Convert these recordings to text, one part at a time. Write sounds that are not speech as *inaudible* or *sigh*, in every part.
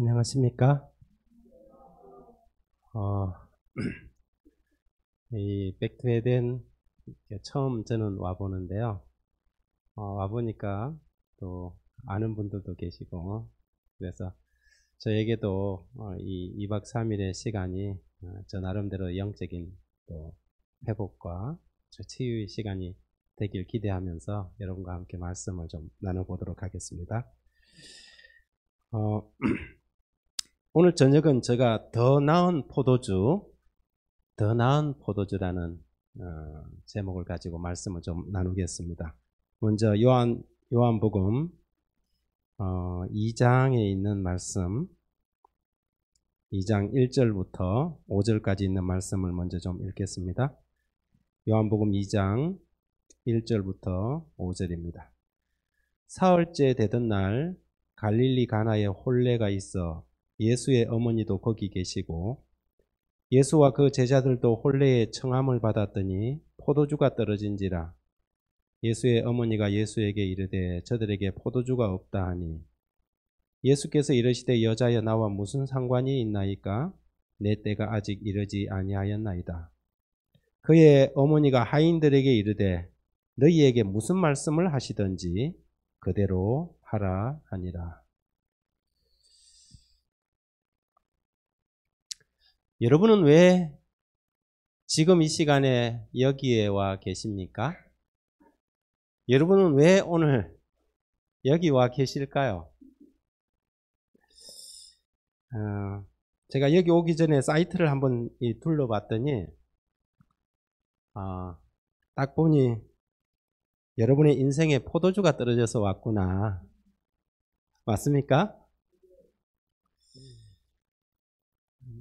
안녕하십니까? 어, *clears throat* 이백트웨덴 처음 저는 와보는데요. 어, 와보니까 또 아는 분들도 계시고, 그래서 저에게도 어, 이 2박 3일의 시간이 어, 저 나름대로 영적인 또 회복과 저 치유의 시간이 되길 기대하면서 여러분과 함께 말씀을 좀 나눠보도록 하겠습니다. 어, *clears throat* 오늘 저녁은 제가 더 나은 포도주, 더 나은 포도주라는 어, 제목을 가지고 말씀을 좀 나누겠습니다. 먼저 요한 요한복음 어, 2장에 있는 말씀, 2장 1절부터 5절까지 있는 말씀을 먼저 좀 읽겠습니다. 요한복음 2장 1절부터 5절입니다. 사흘째 되던 날 갈릴리 가나에 혼례가 있어 예수의 어머니도 거기 계시고 예수와 그 제자들도 혼례의 청함을 받았더니 포도주가 떨어진지라 예수의 어머니가 예수에게 이르되 저들에게 포도주가 없다 하니 예수께서 이르시되 여자여 나와 무슨 상관이 있나이까 내 때가 아직 이르지 아니하였나이다 그의 어머니가 하인들에게 이르되 너희에게 무슨 말씀을 하시든지 그대로 하라 하니라 여러분은 왜 지금 이 시간에 여기에 와 계십니까? 여러분은 왜 오늘 여기 와 계실까요? 어, 제가 여기 오기 전에 사이트를 한번 둘러봤더니 어, 딱 보니 여러분의 인생에 포도주가 떨어져서 왔구나. 맞습니까?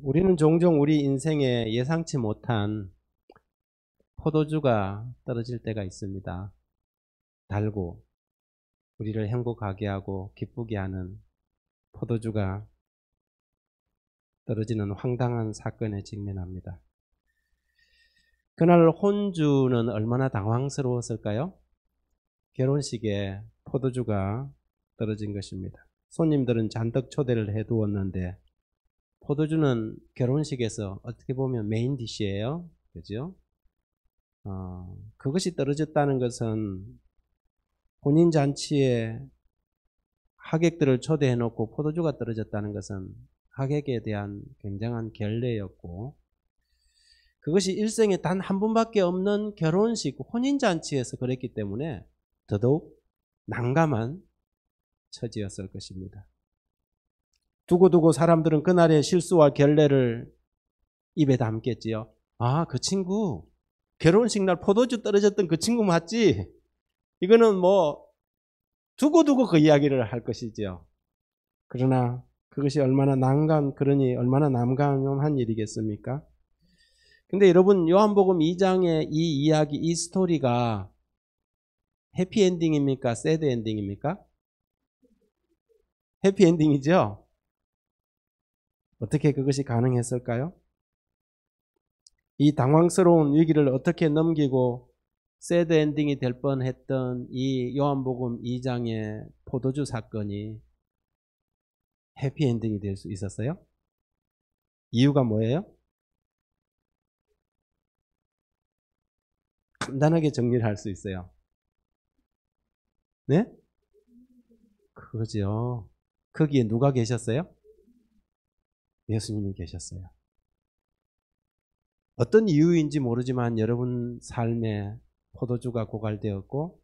우리는 종종 우리 인생에 예상치 못한 포도주가 떨어질 때가 있습니다. 달고 우리를 행복하게 하고 기쁘게 하는 포도주가 떨어지는 황당한 사건에 직면합니다. 그날 혼주는 얼마나 당황스러웠을까요? 결혼식에 포도주가 떨어진 것입니다. 손님들은 잔뜩 초대를 해두었는데 포도주는 결혼식에서 어떻게 보면 메인 디시예요. 그죠? 어, 그것이 떨어졌다는 것은 혼인 잔치에 하객들을 초대해 놓고 포도주가 떨어졌다는 것은 하객에 대한 굉장한 결례였고 그것이 일생에 단 한 번밖에 없는 결혼식 혼인 잔치에서 그랬기 때문에 더더욱 난감한 처지였을 것입니다. 두고두고 사람들은 그날의 실수와 결례를 입에 담겠지요. 아, 그 친구. 결혼식 날 포도주 떨어졌던 그 친구 맞지? 이거는 뭐, 두고두고 그 이야기를 할 것이지요. 그러나 그것이 얼마나 난감, 그러니 얼마나 난감한 일이겠습니까? 근데 여러분, 요한복음 2장의 이 이야기, 이 스토리가 해피엔딩입니까? 새드엔딩입니까? 해피엔딩이죠? 어떻게 그것이 가능했을까요? 이 당황스러운 위기를 어떻게 넘기고 세드 엔딩이 될 뻔했던 이 요한복음 2장의 포도주 사건이 해피 엔딩이 될 수 있었어요? 이유가 뭐예요? 간단하게 정리를 할 수 있어요. 네? 그죠. 거기에 누가 계셨어요? 예수님이 계셨어요. 어떤 이유인지 모르지만 여러분 삶에 포도주가 고갈되었고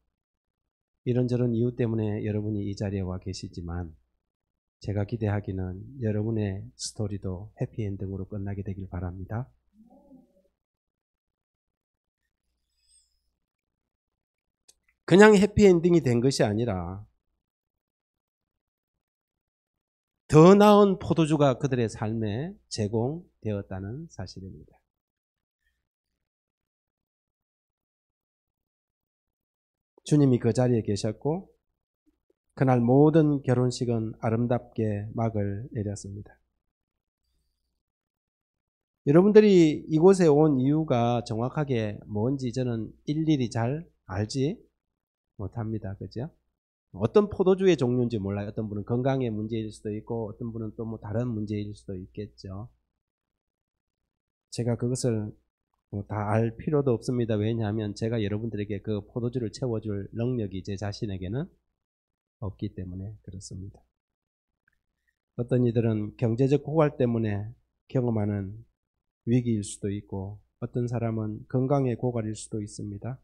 이런저런 이유 때문에 여러분이 이 자리에 와 계시지만 제가 기대하기는 여러분의 스토리도 해피엔딩으로 끝나게 되길 바랍니다. 그냥 해피엔딩이 된 것이 아니라 더 나은 포도주가 그들의 삶에 제공되었다는 사실입니다. 주님이 그 자리에 계셨고 그날 모든 결혼식은 아름답게 막을 내렸습니다. 여러분들이 이곳에 온 이유가 정확하게 뭔지 저는 일일이 잘 알지 못합니다. 그죠? 어떤 포도주의 종류인지 몰라요. 어떤 분은 건강의 문제일 수도 있고 어떤 분은 또 뭐 다른 문제일 수도 있겠죠. 제가 그것을 뭐 다알 필요도 없습니다. 왜냐하면 제가 여러분들에게 그 포도주를 채워줄 능력이 제 자신에게는 없기 때문에 그렇습니다. 어떤 이들은 경제적 고갈 때문에 경험하는 위기일 수도 있고 어떤 사람은 건강의 고갈일 수도 있습니다.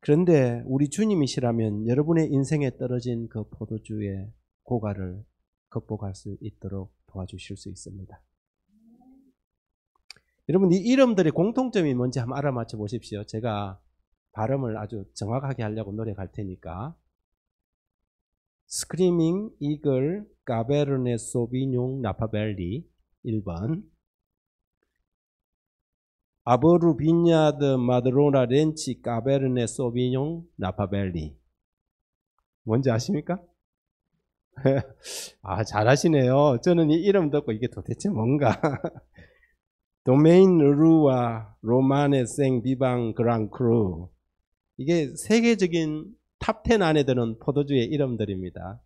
그런데 우리 주님이시라면 여러분의 인생에 떨어진 그 포도주의 고갈을 극복할 수 있도록 도와주실 수 있습니다. 여러분 이 이름들의 공통점이 뭔지 한번 알아맞혀 보십시오. 제가 발음을 아주 정확하게 하려고 노력할 테니까 스크리밍 이글 까베르네 소비뇽 나파벨리 1번 아보르 비냐드 마드로나 렌치 까베르네 소비뇽 나파벨리 뭔지 아십니까? *laughs* 아 잘하시네요. 저는 이 이름 듣고 이게 도대체 뭔가 *laughs* 도메인 루와 로마네 생 비방 그랑크루 이게 세계적인 탑10 안에 드는 포도주의 이름들입니다.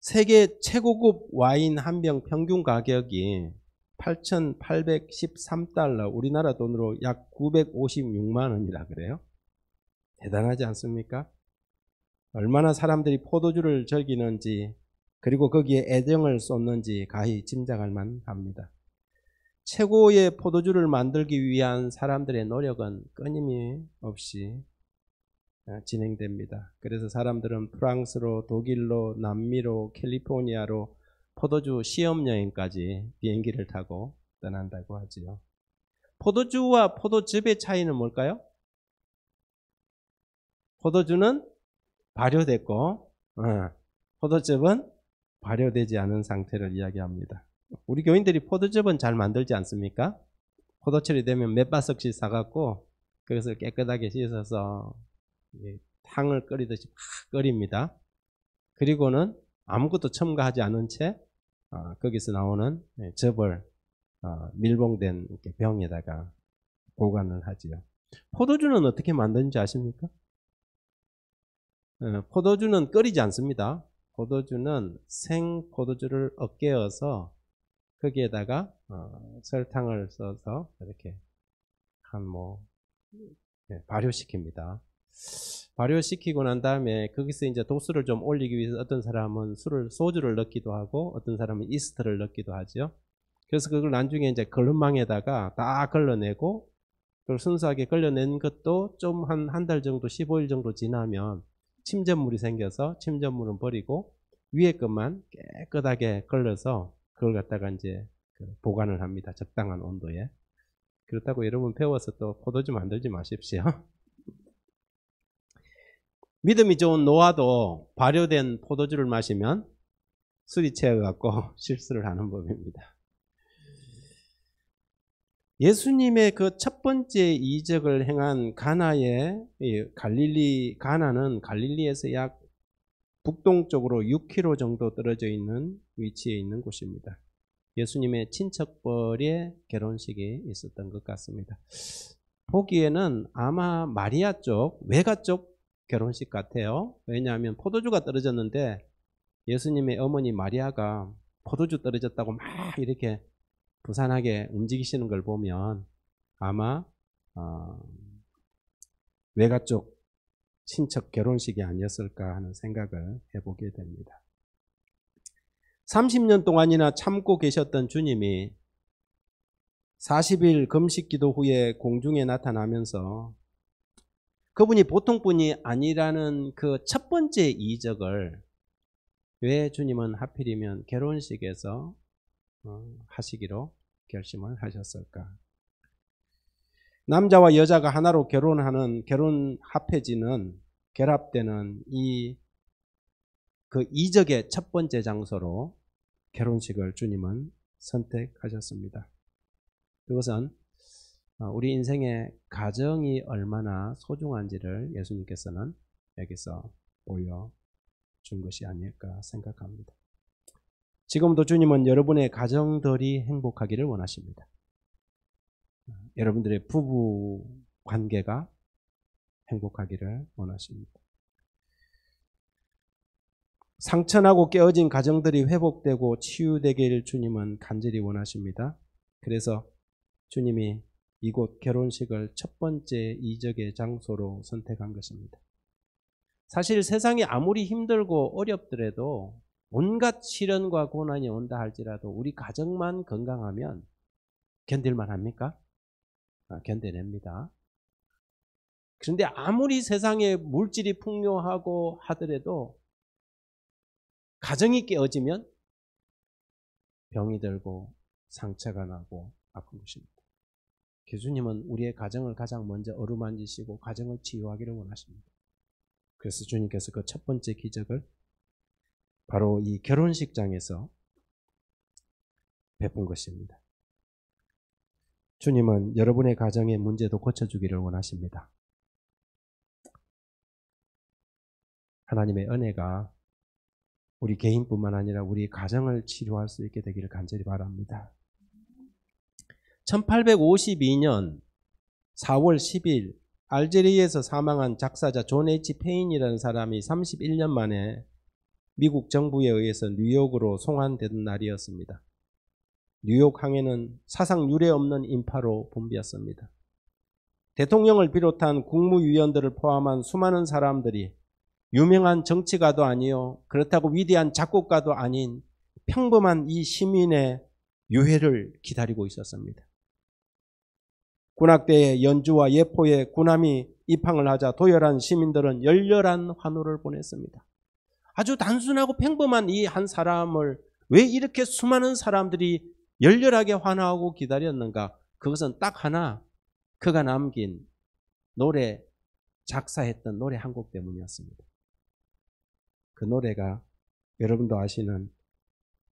세계 최고급 와인 한 병 평균 가격이 8,813달러 우리나라 돈으로 약 956만 원이라 그래요. 대단하지 않습니까? 얼마나 사람들이 포도주를 즐기는지 그리고 거기에 애정을 쏟는지 가히 짐작할 만합니다. 최고의 포도주를 만들기 위한 사람들의 노력은 끊임없이 어, 진행됩니다. 그래서 사람들은 프랑스로, 독일로, 남미로, 캘리포니아로 포도주 시험 여행까지 비행기를 타고 떠난다고 하지요. 포도주와 포도즙의 차이는 뭘까요? 포도주는 발효됐고 어, 포도즙은 발효되지 않은 상태를 이야기합니다. 우리 교인들이 포도즙은 잘 만들지 않습니까? 포도철이 되면 몇 바석씩 사갖고 그것을 깨끗하게 씻어서 탕을 끓이듯이 팍 끓입니다. 그리고는 아무것도 첨가하지 않은 채 어, 거기서 나오는 접을 예, 어, 밀봉된 병에다가 보관을 하지요. 포도주는 어떻게 만드는지 아십니까? 어, 포도주는 끓이지 않습니다. 포도주는 생 포도주를 으깨어서 거기에다가 어, 설탕을 써서 이렇게 한뭐 예, 발효시킵니다. 발효시키고 난 다음에 거기서 이제 도수를 좀 올리기 위해서 어떤 사람은 술을 소주를 넣기도 하고 어떤 사람은 이스트를 넣기도 하죠. 그래서 그걸 나중에 이제 걸음망에다가 다 걸러내고 그걸 순수하게 걸려낸 것도 좀 한 한 달 정도 15일 정도 지나면 침전물이 생겨서 침전물은 버리고 위에 것만 깨끗하게 걸러서 그걸 갖다가 이제 그 보관을 합니다. 적당한 온도에. 그렇다고 여러분 배워서 또 포도주 만들지 마십시오. *laughs* 믿음이 좋은 노아도 발효된 포도주를 마시면 술이 채워갖고 *laughs* 실수를 하는 법입니다. 예수님의 그 첫 번째 이적을 행한 가나의 갈릴리 가나는 갈릴리에서 약 북동쪽으로 6km 정도 떨어져 있는 위치에 있는 곳입니다. 예수님의 친척벌의 결혼식이 있었던 것 같습니다. 보기에는 아마 마리아 쪽, 외가 쪽 결혼식 같아요. 왜냐하면 포도주가 떨어졌는데 예수님의 어머니 마리아가 포도주 떨어졌다고 막 이렇게 부산하게 움직이시는 걸 보면 아마 어, 외가 쪽 친척 결혼식이 아니었을까 하는 생각을 해보게 됩니다. 30년 동안이나 참고 계셨던 주님이 40일 금식 기도 후에 공중에 나타나면서 그분이 보통 분이 아니라는 그 첫 번째 이적을 왜 주님은 하필이면 결혼식에서 어, 하시기로 결심을 하셨을까? 남자와 여자가 하나로 결혼하는 결혼 합해지는 결합되는 이 그 이적의 첫 번째 장소로 결혼식을 주님은 선택하셨습니다. 그것은 어, 우리 인생의 가정이 얼마나 소중한지를 예수님께서는 여기서 보여준 것이 아닐까 생각합니다. 지금도 주님은 여러분의 가정들이 행복하기를 원하십니다. 어, 여러분들의 부부 관계가 행복하기를 원하십니다. 상처나고 깨어진 가정들이 회복되고 치유되기를 주님은 간절히 원하십니다. 그래서 주님이 이곳 결혼식을 첫 번째 이적의 장소로 선택한 것입니다. 사실 세상이 아무리 힘들고 어렵더라도 온갖 시련과 고난이 온다 할지라도 우리 가정만 건강하면 견딜만 합니까? 아, 견뎌냅니다. 그런데 아무리 세상에 물질이 풍요하고 하더라도 가정이 깨어지면 병이 들고 상처가 나고 아픈 것입니다. 교수님은 우리의 가정을 가장 먼저 어루만지시고 가정을 치유하기를 원하십니다. 그래서 주님께서 그 첫 번째 기적을 바로 이 결혼식장에서 베푼 것입니다. 주님은 여러분의 가정의 문제도 고쳐주기를 원하십니다. 하나님의 은혜가 우리 개인뿐만 아니라 우리 가정을 치료할 수 있게 되기를 간절히 바랍니다. 1852년 4월 10일 알제리에서 사망한 작사자 존 H. 페인이라는 사람이 31년 만에 미국 정부에 의해서 뉴욕으로 송환된 날이었습니다. 뉴욕 항해는 사상 유례 없는 인파로 붐비었습니다. 대통령을 비롯한 국무위원들을 포함한 수많은 사람들이 유명한 정치가도 아니요 그렇다고 위대한 작곡가도 아닌 평범한 이 시민의 유해를 기다리고 있었습니다. 군악대의 연주와 예포의 군함이 입항을 하자 도열한 시민들은 열렬한 환호를 보냈습니다. 아주 단순하고 평범한 이 한 사람을 왜 이렇게 수많은 사람들이 열렬하게 환호하고 기다렸는가? 그것은 딱 하나 그가 남긴 노래 작사했던 노래 한 곡 때문이었습니다. 그 노래가 여러분도 아시는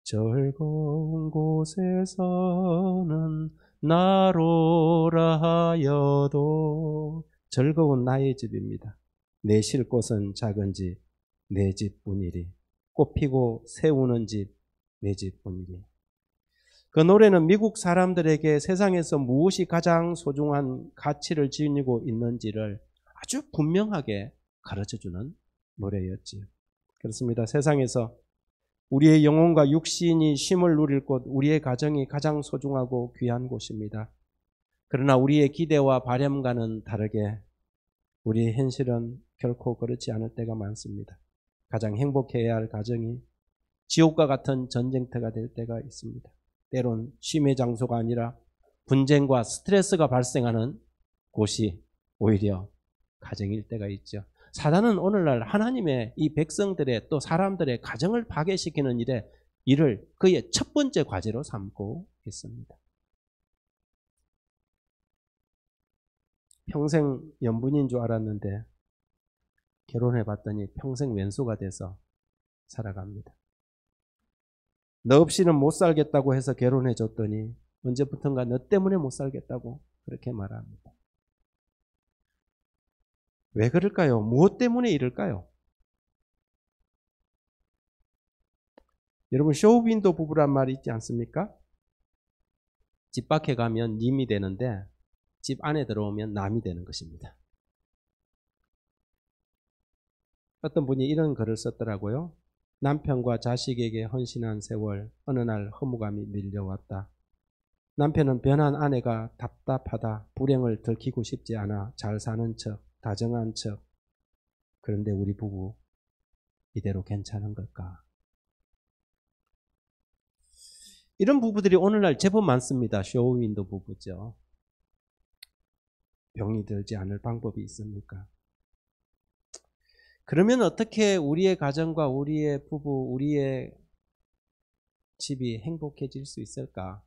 즐거운 곳에서는 나로라 하여도 즐거운 나의 집입니다. 내쉴 곳은 작은 집, 내 집뿐이리. 꽃피고 세우는 집, 내 집뿐이리. 그 노래는 미국 사람들에게 세상에서 무엇이 가장 소중한 가치를 지니고 있는지를 아주 분명하게 가르쳐주는 노래였지요. 그렇습니다. 세상에서 우리의 영혼과 육신이 쉼을 누릴 곳, 우리의 가정이 가장 소중하고 귀한 곳입니다. 그러나 우리의 기대와 바램과는 다르게 우리의 현실은 결코 그렇지 않을 때가 많습니다. 가장 행복해야 할 가정이 지옥과 같은 전쟁터가 될 때가 있습니다. 때론 심의 장소가 아니라 분쟁과 스트레스가 발생하는 곳이 오히려 가정일 때가 있죠. 사단은 오늘날 하나님의 이 백성들의 또 사람들의 가정을 파괴시키는 일에 이를 그의 첫 번째 과제로 삼고 있습니다. 평생 연분인 줄 알았는데 결혼해 봤더니 평생 왼수가 돼서 살아갑니다. 너 없이는 못 살겠다고 해서 결혼해 줬더니 언제부턴가 너 때문에 못 살겠다고 그렇게 말합니다. 왜 그럴까요? 무엇 때문에 이럴까요? 여러분 쇼윈도 부부란 말이 있지 않습니까? 집 밖에 가면 님이 되는데 집 안에 들어오면 남이 되는 것입니다. 어떤 분이 이런 글을 썼더라고요. 남편과 자식에게 헌신한 세월 어느 날 허무감이 밀려왔다. 남편은 변한 아내가 답답하다. 불행을 들키고 싶지 않아 잘 사는 척 다정한 척. 그런데 우리 부부 이대로 괜찮은 걸까? 이런 부부들이 오늘날 제법 많습니다. 쇼윈도 부부죠. 병이 들지 않을 방법이 있습니까? 그러면 어떻게 우리의 가정과 우리의 부부, 우리의 집이 행복해질 수 있을까?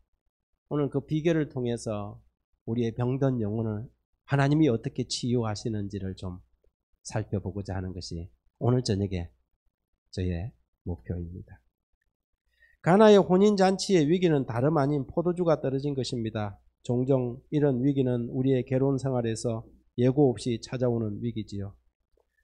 오늘 그 비결을 통해서 우리의 병든 영혼을 하나님이 어떻게 치유하시는지를 좀 살펴보고자 하는 것이 오늘 저녁에 저의 목표입니다. 가나의 혼인잔치의 위기는 다름 아닌 포도주가 떨어진 것입니다. 종종 이런 위기는 우리의 결혼 생활에서 예고 없이 찾아오는 위기지요.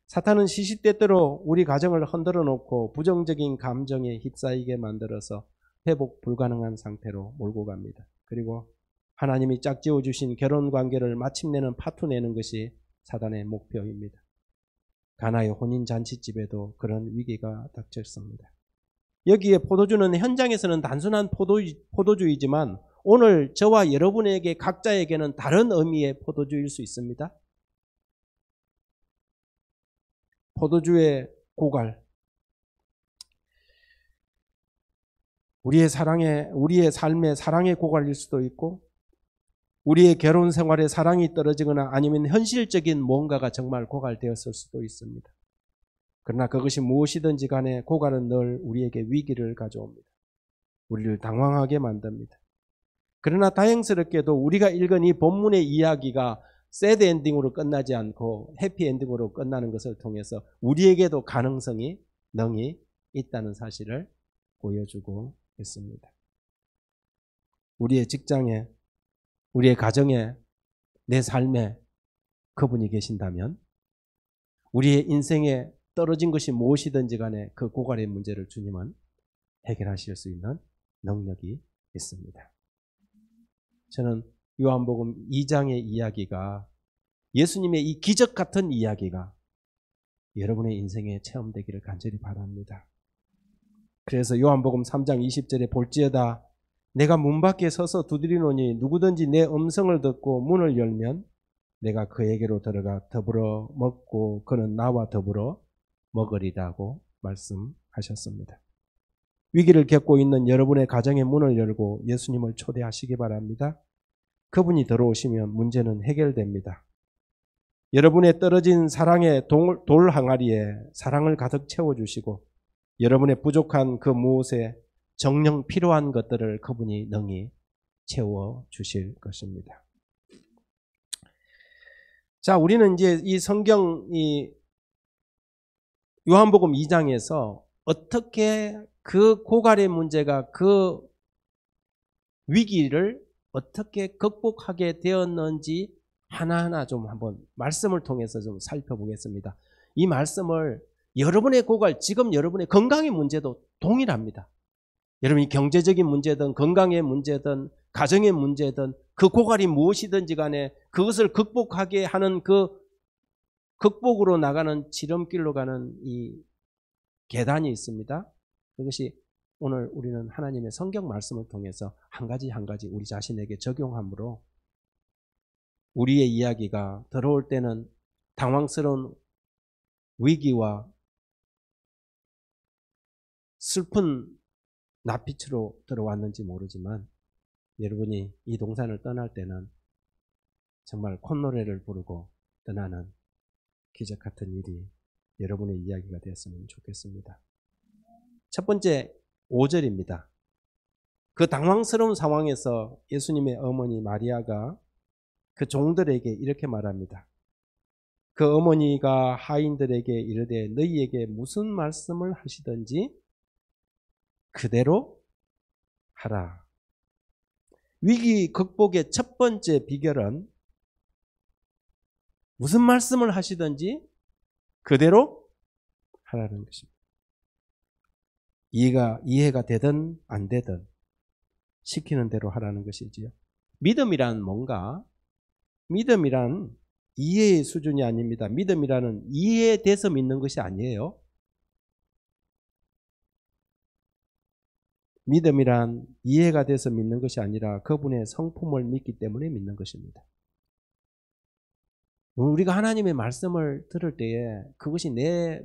사탄은 시시때때로 우리 가정을 흔들어 놓고 부정적인 감정에 휩싸이게 만들어서 회복 불가능한 상태로 몰고 갑니다. 그리고 하나님이 짝지어 주신 결혼 관계를 마침내는 파투내는 것이 사단의 목표입니다. 가나의 혼인 잔치집에도 그런 위기가 닥쳤습니다. 여기에 포도주는 현장에서는 단순한 포도주, 이지만 오늘 저와 여러분에게 각자에게는 다른 의미의 포도주일 수 있습니다. 포도주의 고갈. 우리의 사랑의, 우리의 삶의 사랑의 고갈일 수도 있고, 우리의 결혼 생활에 사랑이 떨어지거나 아니면 현실적인 뭔가가 정말 고갈되었을 수도 있습니다. 그러나 그것이 무엇이든지 간에 고갈은 늘 우리에게 위기를 가져옵니다. 우리를 당황하게 만듭니다. 그러나 다행스럽게도 우리가 읽은 이 본문의 이야기가 새드 엔딩으로 끝나지 않고 해피 엔딩으로 끝나는 것을 통해서 우리에게도 가능성이 능이 있다는 사실을 보여주고 있습니다. 우리의 직장에 우리의 가정에, 내 삶에 그분이 계신다면 우리의 인생에 떨어진 것이 무엇이든지 간에 그 고갈의 문제를 주님은 해결하실 수 있는 능력이 있습니다. 저는 요한복음 2장의 이야기가 예수님의 이 기적 같은 이야기가 여러분의 인생에 체험되기를 간절히 바랍니다. 그래서 요한복음 3장 20절에 볼지어다 내가 문 밖에 서서 두드리노니 누구든지 내 음성을 듣고 문을 열면 내가 그에게로 들어가 더불어 먹고 그는 나와 더불어 먹으리라고 말씀하셨습니다. 위기를 겪고 있는 여러분의 가정의 문을 열고 예수님을 초대하시기 바랍니다. 그분이 들어오시면 문제는 해결됩니다. 여러분의 떨어진 사랑의 돌 항아리에 사랑을 가득 채워주시고 여러분의 부족한 그 무엇에 정령 필요한 것들을 그분이 능히 채워 주실 것입니다. 자, 우리는 이제 이 성경 이 요한복음 2장에서 어떻게 그 고갈의 문제가 그 위기를 어떻게 극복하게 되었는지 하나하나 좀 한번 말씀을 통해서 좀 살펴보겠습니다. 이 말씀을 여러분의 고갈, 지금 여러분의 건강의 문제도 동일합니다. 여러분 이 경제적인 문제든 건강의 문제든 가정의 문제든 그 고갈이 무엇이든지 간에 그것을 극복하게 하는 그 극복으로 나가는 지름길로 가는 이 계단이 있습니다. 그것이 오늘 우리는 하나님의 성경 말씀을 통해서 한 가지 한 가지 우리 자신에게 적용함으로 우리의 이야기가 들어올 때는 당황스러운 위기와 슬픈 나빛으로 들어왔는지 모르지만 여러분이 이 동산을 떠날 때는 정말 콧노래를 부르고 떠나는 기적 같은 일이 여러분의 이야기가 되었으면 좋겠습니다. 첫 번째 5절입니다. 그 당황스러운 상황에서 예수님의 어머니 마리아가 그 종들에게 이렇게 말합니다. 그 어머니가 하인들에게 이르되 너희에게 무슨 말씀을 하시든지 그대로 하라. 위기 극복의 첫 번째 비결은 무슨 말씀을 하시든지 그대로 하라는 것입니다. 이해가, 이해가 되든 안 되든 시키는 대로 하라는 것이지요. 믿음이란 뭔가? 믿음이란 이해의 수준이 아닙니다. 믿음이라는 이해에대해서 믿는 것이 아니에요. 믿음이란 이해가 돼서 믿는 것이 아니라 그분의 성품을 믿기 때문에 믿는 것입니다. 우리가 하나님의 말씀을 들을 때에 그것이 내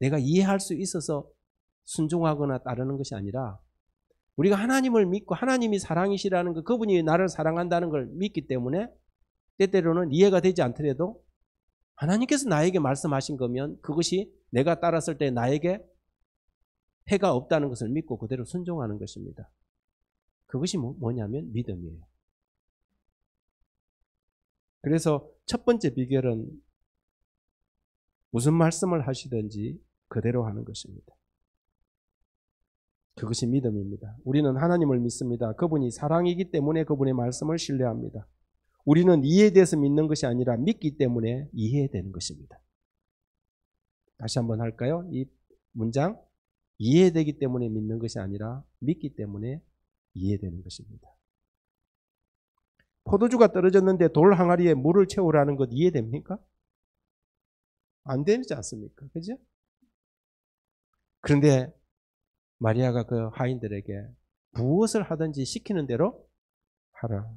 내가 이해할 수 있어서 순종하거나 따르는 것이 아니라 우리가 하나님을 믿고 하나님이 사랑이시라는 것, 그분이 나를 사랑한다는 걸 믿기 때문에 때때로는 이해가 되지 않더라도 하나님께서 나에게 말씀하신 거면 그것이 내가 따랐을 때 나에게 해가 없다는 것을 믿고 그대로 순종하는 것입니다. 그것이 뭐, 뭐냐면 믿음이에요. 그래서 첫 번째 비결은 무슨 말씀을 하시든지 그대로 하는 것입니다. 그것이 믿음입니다. 우리는 하나님을 믿습니다. 그분이 사랑이기 때문에 그분의 말씀을 신뢰합니다. 우리는 이에 대해서 믿는 것이 아니라 믿기 때문에 이해되는 것입니다. 다시 한번 할까요? 이 문장 이해되기 때문에 믿는 것이 아니라 믿기 때문에 이해되는 것입니다. 포도주가 떨어졌는데 돌 항아리에 물을 채우라는 것 이해됩니까? 안 되지 않습니까? 그죠? 그런데 마리아가 그 하인들에게 무엇을 하든지 시키는 대로 하라.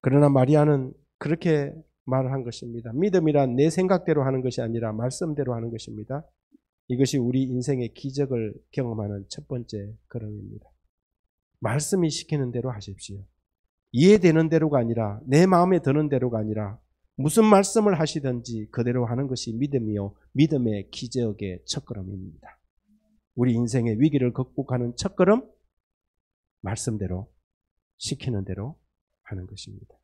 그러나 마리아는 그렇게 말을 한 것입니다. 믿음이란 내 생각대로 하는 것이 아니라 말씀대로 하는 것입니다. 이것이 우리 인생의 기적을 경험하는 첫 번째 걸음입니다. 말씀이 시키는 대로 하십시오. 이해되는 대로가 아니라 내 마음에 드는 대로가 아니라 무슨 말씀을 하시든지 그대로 하는 것이 믿음이요 믿음의 기적의 첫걸음입니다. 우리 인생의 위기를 극복하는 첫걸음 말씀대로 시키는 대로 하는 것입니다.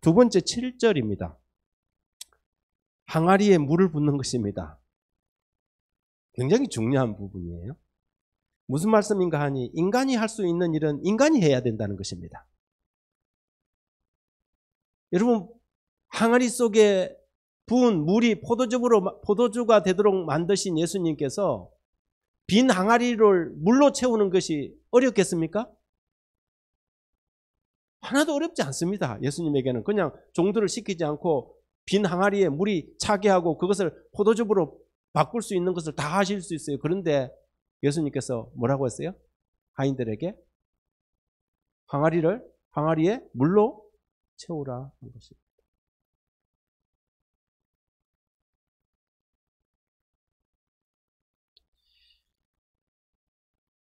두 번째 7절입니다. 항아리에 물을 붓는 것입니다. 굉장히 중요한 부분이에요. 무슨 말씀인가 하니 인간이 할 수 있는 일은 인간이 해야 된다는 것입니다. 여러분 항아리 속에 부은 물이 포도즙으로 포도주가 되도록 만드신 예수님께서 빈 항아리를 물로 채우는 것이 어렵겠습니까? 하나도 어렵지 않습니다. 예수님에게는 그냥 종들을 시키지 않고 빈 항아리에 물이 차게 하고 그것을 포도즙으로 바꿀 수 있는 것을 다 하실 수 있어요. 그런데 예수님께서 뭐라고 했어요? 하인들에게 항아리를 항아리에 물로 채우라 한 것입니다.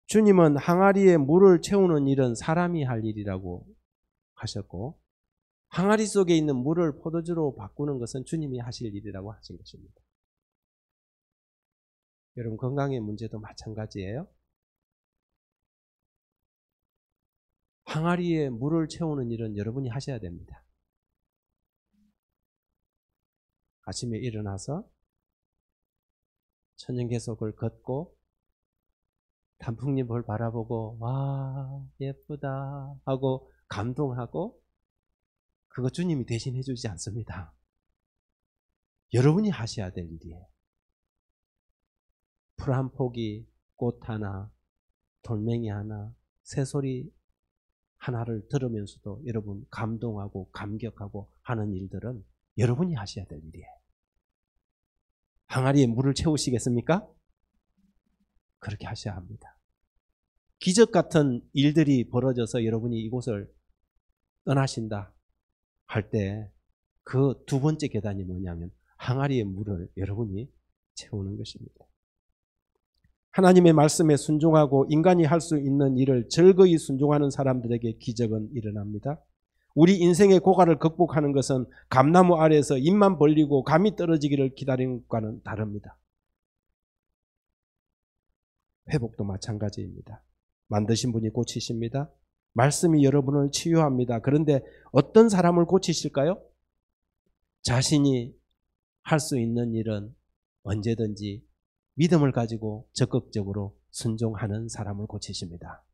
주님은 항아리에 물을 채우는 일은 사람이 할 일이라고 하셨고 항아리 속에 있는 물을 포도주로 바꾸는 것은 주님이 하실 일이라고 하신 것입니다. 여러분 건강의 문제도 마찬가지예요. 항아리에 물을 채우는 일은 여러분이 하셔야 됩니다. 아침에 일어나서 천연계속을 걷고 단풍잎을 바라보고 와 예쁘다 하고 감동하고 그거 주님이 대신 해주지 않습니다. 여러분이 하셔야 될 일이에요. 풀한 포기, 꽃 하나, 돌멩이 하나, 새소리 하나를 들으면서도 여러분 감동하고 감격하고 하는 일들은 여러분이 하셔야 될 일이에요. 항아리에 물을 채우시겠습니까? 그렇게 하셔야 합니다. 기적 같은 일들이 벌어져서 여러분이 이곳을 떠나신다 할 때 그 두 번째 계단이 뭐냐면 항아리에 물을 여러분이 채우는 것입니다. 하나님의 말씀에 순종하고 인간이 할 수 있는 일을 즐거이 순종하는 사람들에게 기적은 일어납니다. 우리 인생의 고갈을 극복하는 것은 감나무 아래에서 입만 벌리고 감이 떨어지기를 기다리는 것과는 다릅니다. 회복도 마찬가지입니다. 만드신 분이 고치십니다. 말씀이 여러분을 치유합니다. 그런데 어떤 사람을 고치실까요? 자신이 할 수 있는 일은 언제든지 믿음을 가지고 적극적으로 순종하는 사람을 고치십니다.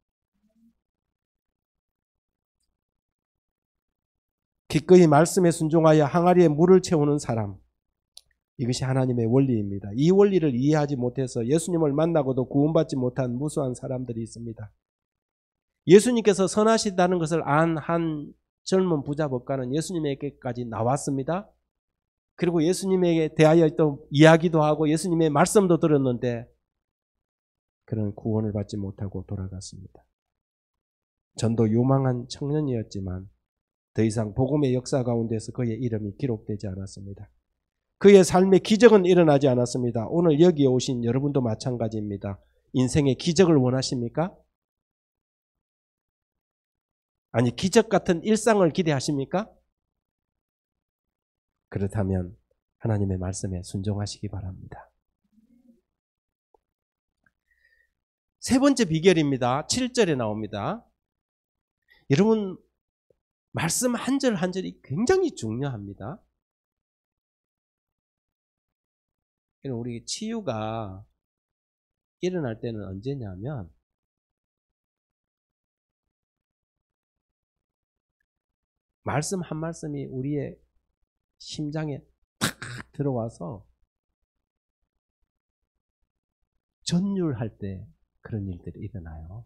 기꺼이 말씀에 순종하여 항아리에 물을 채우는 사람. 이것이 하나님의 원리입니다. 이 원리를 이해하지 못해서 예수님을 만나고도 구원받지 못한 무수한 사람들이 있습니다. 예수님께서 선하시다는 것을 안 한 젊은 부자 법가는 예수님에게까지 나왔습니다. 그리고 예수님에게 대하여 또 이야기도 하고 예수님의 말씀도 들었는데 그런 구원을 받지 못하고 돌아갔습니다. 전도 유망한 청년이었지만 더 이상 복음의 역사 가운데서 그의 이름이 기록되지 않았습니다. 그의 삶의 기적은 일어나지 않았습니다. 오늘 여기에 오신 여러분도 마찬가지입니다. 인생의 기적을 원하십니까? 아니, 기적 같은 일상을 기대하십니까? 그렇다면 하나님의 말씀에 순종하시기 바랍니다. 세 번째 비결입니다. 7절에 나옵니다. 여러분, 말씀 한 절 한 절이 굉장히 중요합니다. 그러니까 우리 치유가 일어날 때는 언제냐면 말씀 한 말씀이 우리의 심장에 탁 들어와서 전율할 때 그런 일들이 일어나요.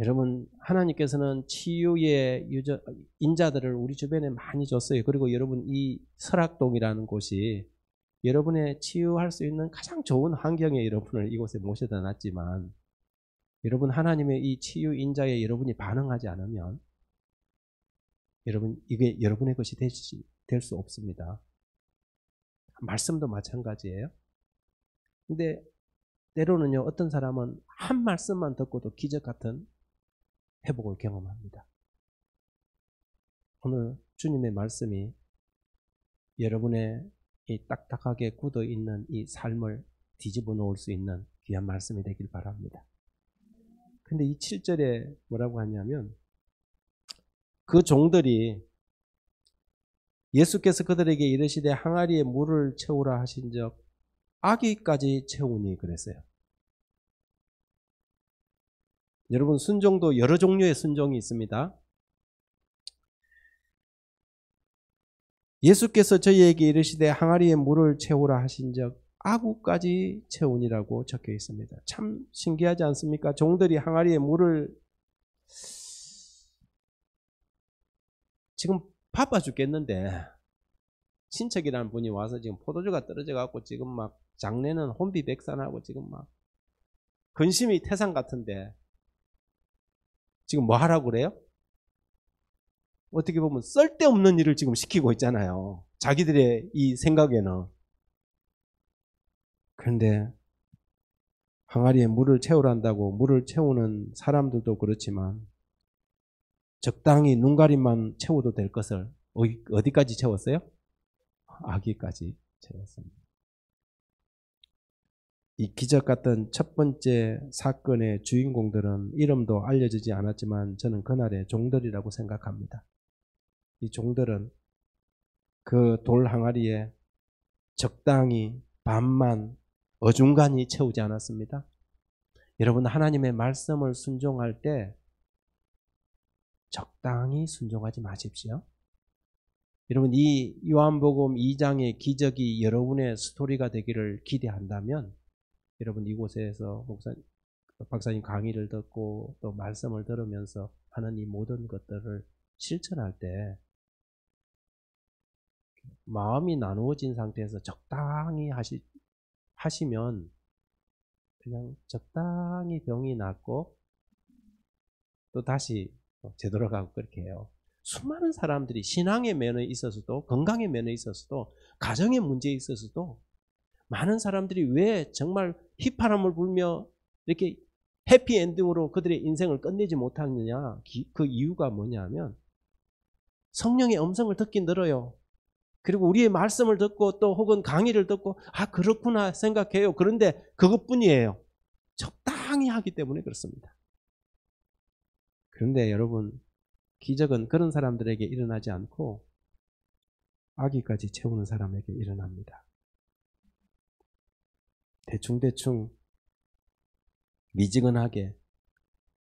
여러분 하나님께서는 치유의 유저, 인자들을 우리 주변에 많이 줬어요. 그리고 여러분 이 설악동이라는 곳이 여러분의 치유할 수 있는 가장 좋은 환경에 여러분을 이곳에 모셔다 놨지만 여러분 하나님의 이 치유 인자에 여러분이 반응하지 않으면 여러분, 이게 여러분의 것이 될 수 없습니다. 말씀도 마찬가지예요. 근데 때로는요, 어떤 사람은 한 말씀만 듣고도 기적 같은 회복을 경험합니다. 오늘 주님의 말씀이 여러분의 이 딱딱하게 굳어 있는 이 삶을 뒤집어 놓을 수 있는 귀한 말씀이 되길 바랍니다. 근데 이 7절에 뭐라고 하냐면 그 종들이 예수께서 그들에게 이르시되 항아리에 물을 채우라 하신적 아기까지 채우니 그랬어요. 여러분 순종도 여러 종류의 순종이 있습니다. 예수께서 저희에게 이르시되 항아리에 물을 채우라 하신적 아구까지 채우니라고 적혀 있습니다. 참 신기하지 않습니까? 종들이 항아리에 물을 지금 바빠 죽겠는데 친척이라는 분이 와서 지금 포도주가 떨어져 갖고 지금 막 장례는 혼비백산하고 지금 막 근심이 태산 같은데 지금 뭐 하라고 그래요? 어떻게 보면 쓸데없는 일을 지금 시키고 있잖아요. 자기들의 이 생각에는. 그런데 항아리에 물을 채우란다고 물을 채우는 사람들도 그렇지만 적당히 눈가림만 채워도 될 것을 어디까지 채웠어요? 아기까지 채웠습니다. 이 기적 같은 첫 번째 사건의 주인공들은 이름도 알려지지 않았지만 저는 그날의 종들이라고 생각합니다. 이 종들은 그 돌 항아리에 적당히 반만 어중간히 채우지 않았습니다. 여러분 하나님의 말씀을 순종할 때 적당히 순종하지 마십시오. 여러분 이 요한복음 2장의 기적이 여러분의 스토리가 되기를 기대한다면 여러분 이곳에서 목사 박사님 강의를 듣고 또 말씀을 들으면서 하는 이 모든 것들을 실천할 때 마음이 나누어진 상태에서 적당히 하시, 하시면 그냥 적당히 병이 낫고 또 다시 어, 되돌아가고 그렇게 해요. 수많은 사람들이 신앙의 면에 있어서도 건강의 면에 있어서도 가정의 문제에 있어서도 많은 사람들이 왜 정말 휘파람을 불며 이렇게 해피엔딩으로 그들의 인생을 끝내지 못하느냐 그 이유가 뭐냐면 성령의 음성을 듣긴 들어요. 그리고 우리의 말씀을 듣고 또 혹은 강의를 듣고 아 그렇구나 생각해요. 그런데 그것뿐이에요. 적당히 하기 때문에 그렇습니다. 그런데 여러분 기적은 그런 사람들에게 일어나지 않고 아기까지 채우는 사람에게 일어납니다. 대충대충 미지근하게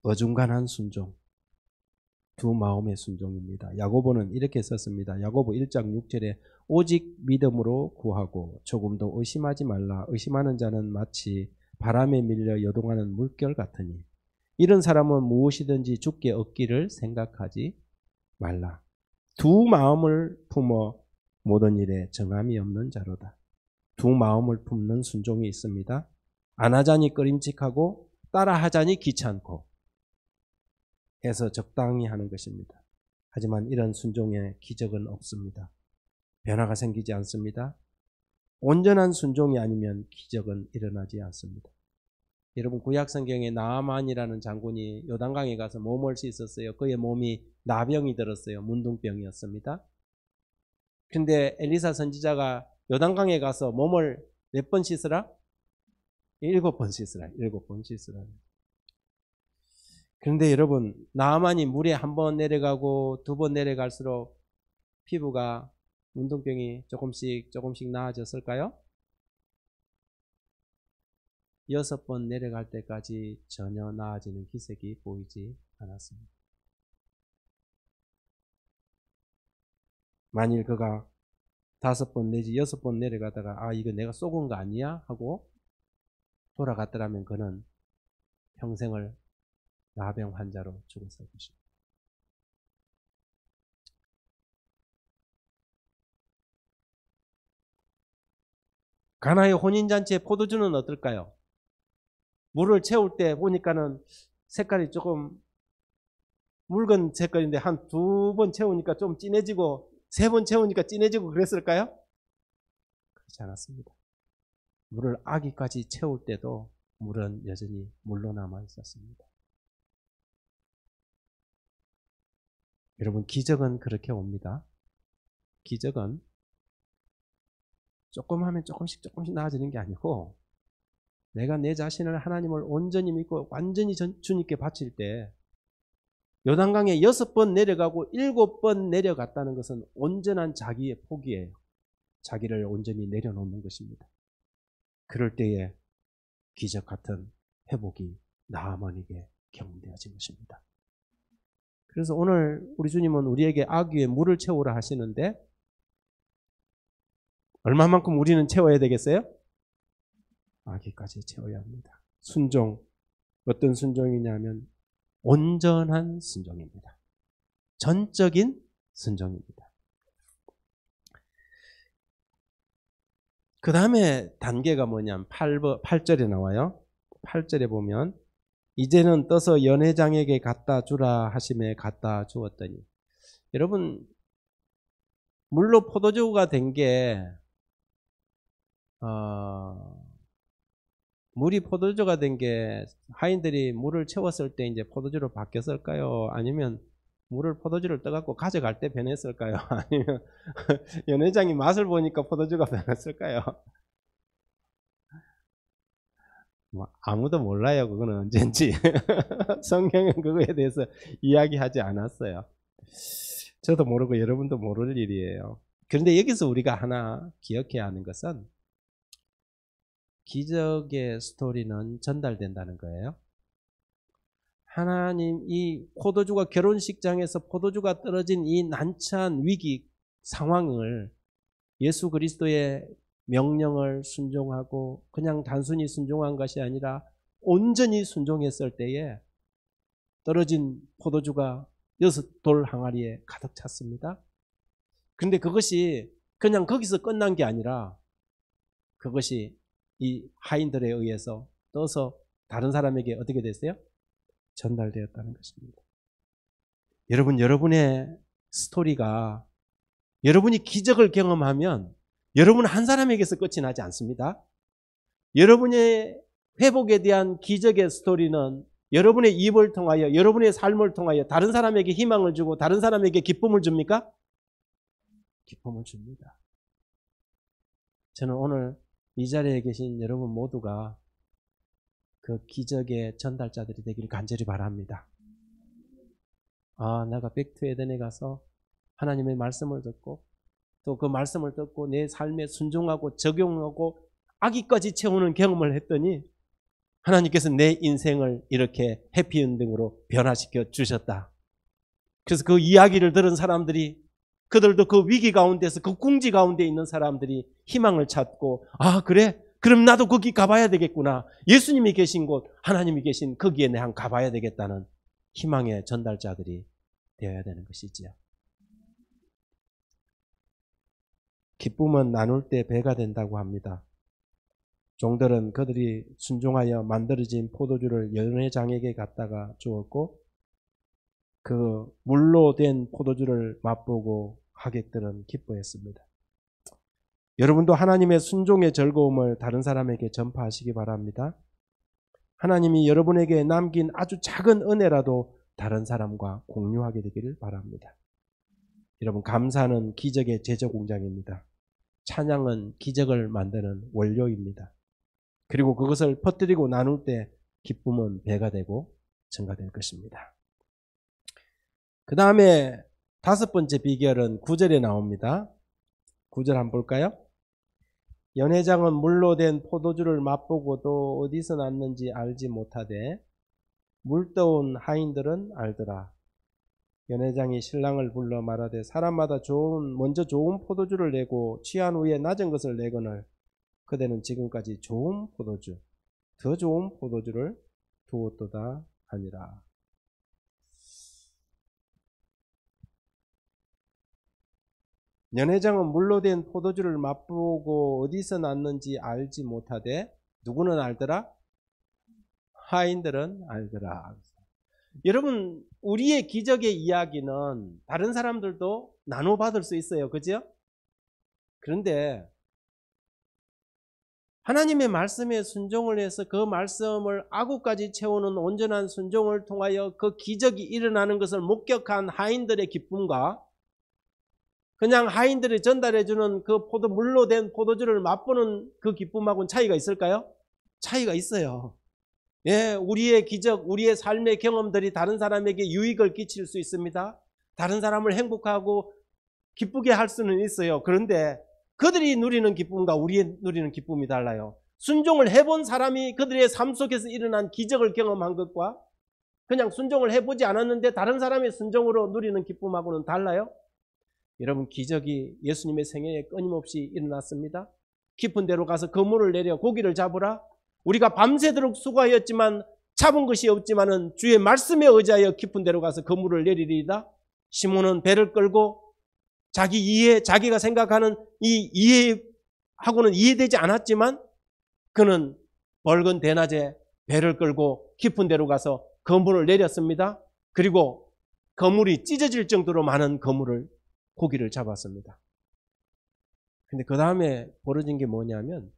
어중간한 순종 두 마음의 순종입니다. 야고보는 이렇게 썼습니다. 야고보 1장 6절에 오직 믿음으로 구하고 조금도 의심하지 말라 의심하는 자는 마치 바람에 밀려 여동하는 물결 같으니 이런 사람은 무엇이든지 죽게 얻기를 생각하지 말라. 두 마음을 품어 모든 일에 정함이 없는 자로다. 두 마음을 품는 순종이 있습니다. 안 하자니 꺼임칙하고 따라 하자니 귀찮고 해서 적당히 하는 것입니다. 하지만 이런 순종의 기적은 없습니다. 변화가 생기지 않습니다. 온전한 순종이 아니면 기적은 일어나지 않습니다. 여러분 구약 성경에 나아만이라는 장군이 요단강에 가서 몸을 씻었어요. 그의 몸이 나병이 들었어요. 문둥병이었습니다. 근데 엘리사 선지자가 요단강에 가서 몸을 몇 번 씻으라? 일곱 번 씻으라. 일곱 번 씻으라. 그런데 여러분 나만이 물에 한 번 내려가고 두 번 내려갈수록 피부가 문둥병이 조금씩 조금씩 나아졌을까요? 여섯 번 내려갈 때까지 전혀 나아지는 기색이 보이지 않았습니다. 만일 그가 다섯 번 내지 여섯 번 내려가다가 아 이거 내가 쏘은 거 아니야 하고 돌아갔더라면 그는 평생을 나병 환자로 죽었을 것입니다. 가나의 혼인잔치의 포도주는 어떨까요? 물을 채울 때 보니까는 색깔이 조금 묽은 색깔인데 한 두 번 채우니까 좀 진해지고 세 번 채우니까 진해지고 그랬을까요? 그렇지 않았습니다. 물을 아기까지 채울 때도 물은 여전히 물로 남아 있었습니다. 여러분 기적은 그렇게 옵니다. 기적은 조금 하면 조금씩 조금씩 나아지는 게 아니고 내가 내 자신을 하나님을 온전히 믿고 완전히 주님께 바칠 때 요단강에 여섯 번 내려가고 일곱 번 내려갔다는 것은 온전한 자기의 포기예요. 자기를 온전히 내려놓는 것입니다. 그럴 때에 기적 같은 회복이 나만에게 경험되어진 것입니다. 그래서 오늘 우리 주님은 우리에게 아귀의 물을 채우라 하시는데 얼마만큼 우리는 채워야 되겠어요? 아기까지 채워야 합니다. 순종. 어떤 순종이냐면 온전한 순종입니다. 전적인 순종입니다. 그 다음에 단계가 뭐냐면 8번, 8절에 나와요. 8절에 보면 이제는 떠서 연회장에게 갖다 주라 하심에 갖다 주었더니 여러분 물로 포도주가 된 게 어, 물이 포도주가 된 게 하인들이 물을 채웠을 때 이제 포도주로 바뀌었을까요? 아니면 물을 포도주를 떠갖고 가져갈 때 변했을까요? *laughs* 아니면 *laughs* 연회장이 맛을 보니까 포도주가 변했을까요? 뭐 아무도 몰라요. 그거는 언젠지 *laughs* 성경은 그거에 대해서 이야기하지 않았어요. 저도 모르고 여러분도 모를 일이에요. 그런데 여기서 우리가 하나 기억해야 하는 것은 기적의 스토리는 전달된다는 거예요. 하나님 이 포도주가 결혼식장에서 포도주가 떨어진 이 난처한 위기 상황을 예수 그리스도의 명령을 순종하고 그냥 단순히 순종한 것이 아니라 온전히 순종했을 때에 떨어진 포도주가 여섯 돌 항아리에 가득 찼습니다. 근데 그것이 그냥 거기서 끝난 게 아니라 그것이 이 하인들에 의해서 떠서 다른 사람에게 어떻게 됐어요? 전달되었다는 것입니다. 여러분, 여러분의 스토리가 여러분이 기적을 경험하면 여러분 한 사람에게서 끝이 나지 않습니다. 여러분의 회복에 대한 기적의 스토리는 여러분의 입을 통하여 여러분의 삶을 통하여 다른 사람에게 희망을 주고 다른 사람에게 기쁨을 줍니까? 기쁨을 줍니다. 저는 오늘 이 자리에 계신 여러분 모두가 그 기적의 전달자들이 되기를 간절히 바랍니다. 아, 내가 백투 에덴에 가서 하나님의 말씀을 듣고 또 그 말씀을 듣고 내 삶에 순종하고 적용하고 아기까지 채우는 경험을 했더니 하나님께서 내 인생을 이렇게 해피엔딩으로 변화시켜 주셨다. 그래서 그 이야기를 들은 사람들이 그들도 그 위기 가운데서 그 궁지 가운데 있는 사람들이 희망을 찾고 아 그래 그럼 나도 거기 가봐야 되겠구나 예수님이 계신 곳 하나님이 계신 거기에 내한 가봐야 되겠다는 희망의 전달자들이 되어야 되는 것이지요. 기쁨은 나눌 때 배가 된다고 합니다. 종들은 그들이 순종하여 만들어진 포도주를 연회장에게 갖다가 주었고 그 물로 된 포도주를 맛보고 하객들은 기뻐했습니다. 여러분도 하나님의 순종의 즐거움을 다른 사람에게 전파하시기 바랍니다. 하나님이 여러분에게 남긴 아주 작은 은혜라도 다른 사람과 공유하게 되기를 바랍니다. 여러분 감사는 기적의 제조 공장입니다. 찬양은 기적을 만드는 원료입니다. 그리고 그것을 퍼뜨리고 나눌 때 기쁨은 배가 되고 증가될 것입니다. 그 다음에 다섯 번째 비결은 구절에 나옵니다. 구절 한번 볼까요? 연회장은 물로 된 포도주를 맛보고도 어디서 났는지 알지 못하되 물떠온 하인들은 알더라. 연회장이 신랑을 불러 말하되 사람마다 좋은 먼저 좋은 포도주를 내고 취한 후에 낮은 것을 내거늘 그대는 지금까지 좋은 포도주 더 좋은 포도주를 두었도다 하니라. 연회장은 물로 된 포도주를 맛보고 어디서 났는지 알지 못하되 누구는 알더라? 하인들은 알더라. 여러분 우리의 기적의 이야기는 다른 사람들도 나눠받을 수 있어요. 그죠? 그런데 하나님의 말씀에 순종을 해서 그 말씀을 아구까지 채우는 온전한 순종을 통하여 그 기적이 일어나는 것을 목격한 하인들의 기쁨과 그냥 하인들이 전달해주는 그 포도 물로 된 포도주를 맛보는 그 기쁨하고는 차이가 있을까요? 차이가 있어요. 예, 우리의 기적, 우리의 삶의 경험들이 다른 사람에게 유익을 끼칠 수 있습니다. 다른 사람을 행복하고 기쁘게 할 수는 있어요. 그런데 그들이 누리는 기쁨과 우리의 누리는 기쁨이 달라요. 순종을 해본 사람이 그들의 삶 속에서 일어난 기적을 경험한 것과 그냥 순종을 해보지 않았는데 다른 사람의 순종으로 누리는 기쁨하고는 달라요. 여러분 기적이 예수님의 생애에 끊임없이 일어났습니다. 깊은 데로 가서 거물을 내려 고기를 잡으라. 우리가 밤새도록 수고하였지만 잡은 것이 없지만은 주의 말씀에 의지하여 깊은 데로 가서 거물을 내리리다 시몬은 배를 끌고 자기 이해, 자기가 생각하는 이 이해하고는 이해되지 않았지만 그는 벌건 대낮에 배를 끌고 깊은 데로 가서 거물을 내렸습니다. 그리고 거물이 찢어질 정도로 많은 거물을 고기를 잡았습니다. 근데 그 다음에 벌어진 게 뭐냐면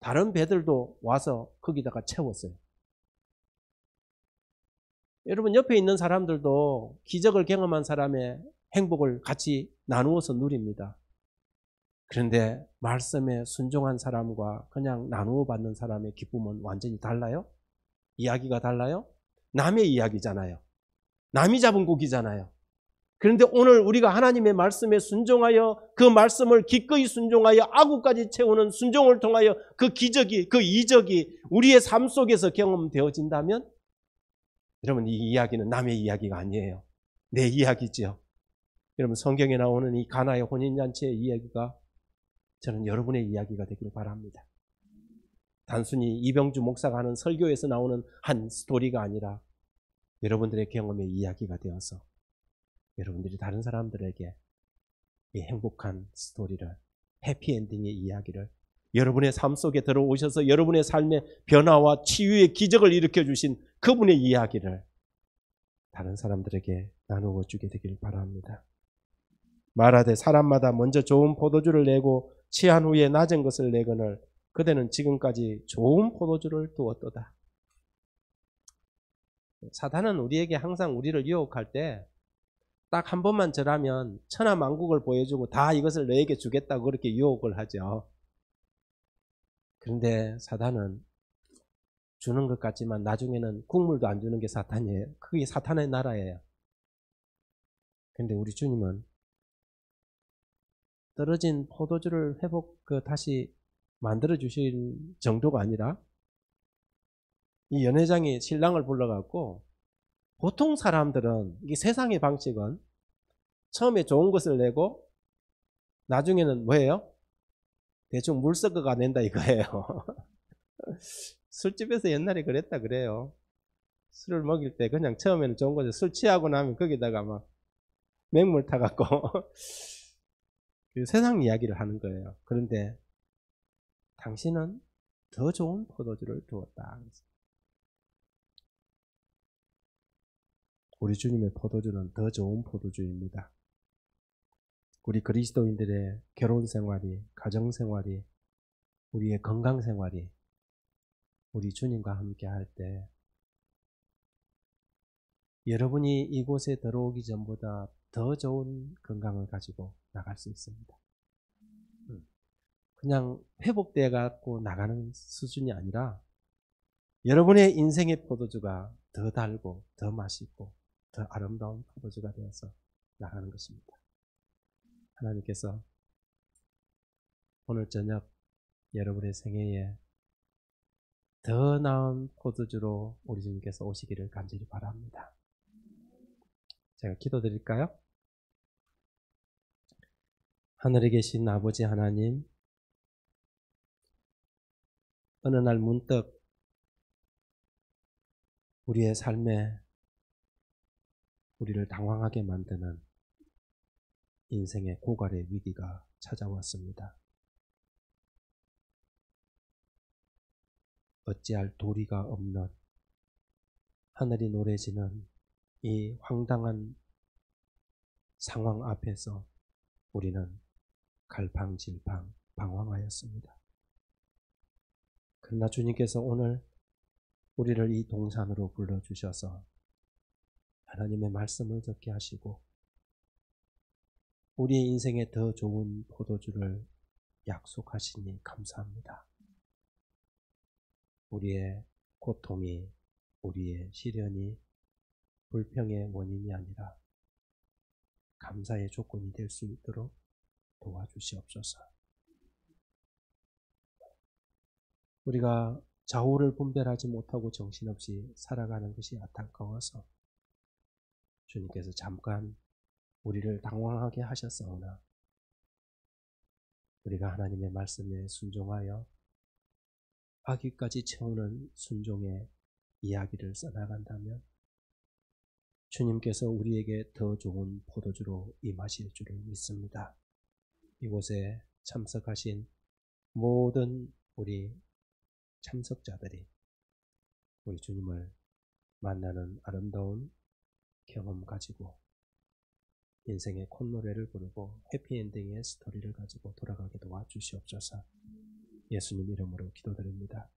다른 배들도 와서 거기다가 채웠어요. 여러분 옆에 있는 사람들도 기적을 경험한 사람의 행복을 같이 나누어서 누립니다. 그런데 말씀에 순종한 사람과 그냥 나누어 받는 사람의 기쁨은 완전히 달라요? 이야기가 달라요? 남의 이야기잖아요. 남이 잡은 고기잖아요. 그런데 오늘 우리가 하나님의 말씀에 순종하여 그 말씀을 기꺼이 순종하여 아구까지 채우는 순종을 통하여 그 기적이 그 이적이 우리의 삶 속에서 경험되어진다면 여러분 이 이야기는 남의 이야기가 아니에요. 내이야기죠 여러분 성경에 나오는 이 가나의 혼인잔치의 이야기가 저는 여러분의 이야기가 되기를 바랍니다. 단순히 이병주 목사가 하는 설교에서 나오는 한 스토리가 아니라 여러분들의 경험의 이야기가 되어서 여러분들이 다른 사람들에게 이 행복한 스토리를 해피엔딩의 이야기를 여러분의 삶 속에 들어오셔서 여러분의 삶의 변화와 치유의 기적을 일으켜 주신 그분의 이야기를 다른 사람들에게 나누어 주게 되길 바랍니다. 말하되 사람마다 먼저 좋은 포도주를 내고 취한 후에 낮은 것을 내거늘 그대는 지금까지 좋은 포도주를 두었도다. 사단은 우리에게 항상 우리를 유혹할 때 딱한 번만 절하면 천하 만국을 보여주고 다 이것을 너에게 주겠다고 그렇게 유혹을 하죠. 그런데 사단은 주는 것 같지만 나중에는 국물도 안 주는 게 사탄이에요. 그게 사탄의 나라예요. 그런데 우리 주님은 떨어진 포도주를 회복 그 다시 만들어 주실 정도가 아니라 이 연회장이 신랑을 불러갖고 보통 사람들은 이 세상의 방식은 처음에 좋은 것을 내고 나중에는 뭐예요? 대충 물썩어가 낸다 이거예요. *laughs* 술집에서 옛날에 그랬다 그래요. 술을 먹일 때 그냥 처음에는 좋은 거죠. 술 취하고 나면 거기다가 막 맹물 타갖고 *laughs* 그 세상 이야기를 하는 거예요. 그런데 당신은 더 좋은 포도주를 두었다. 우리 주님의 포도주는 더 좋은 포도주입니다. 우리 그리스도인들의 결혼 생활이, 가정 생활이, 우리의 건강 생활이 우리 주님과 함께 할 때 여러분이 이곳에 들어오기 전보다 더 좋은 건강을 가지고 나갈 수 있습니다. 음. 그냥 회복돼 갖고 나가는 수준이 아니라 여러분의 인생의 포도주가 더 달고 더 맛있고 더 아름다운 아버지가 되어서 나가는 것입니다. 하나님께서 오늘 저녁 여러분의 생애에 더 나은 포도주로 우리 주님께서 오시기를 간절히 바랍니다. 제가 기도드릴까요? 하늘에 계신 아버지 하나님, 어느 날 문득 우리의 삶에 우리를 당황하게 만드는 인생의 고갈의 위기가 찾아왔습니다. 어찌할 도리가 없는 하늘이 노래지는 이 황당한 상황 앞에서 우리는 갈팡질팡 방황하였습니다. 그러나 주님께서 오늘 우리를 이 동산으로 불러주셔서 하나님의 말씀을 듣게 하시고 우리의 인생에 더 좋은 포도주를 약속하시니 감사합니다. 우리의 고통이 우리의 시련이 불평의 원인이 아니라 감사의 조건이 될 수 있도록 도와주시옵소서. 우리가 좌우를 분별하지 못하고 정신없이 살아가는 것이 안타까워서 주님께서 잠깐 우리를 당황하게 하셨사오나 우리가 하나님의 말씀에 순종하여 아기까지 채우는 순종의 이야기를 써나간다면 주님께서 우리에게 더 좋은 포도주로 임하실 줄을 믿습니다. 이곳에 참석하신 모든 우리 참석자들이 우리 주님을 만나는 아름다운 경험 가지고 인생의 콧노래를 부르고 해피엔딩의 스토리를 가지고 돌아가게 도와 주시옵소서 예수님 이름으로 기도드립니다.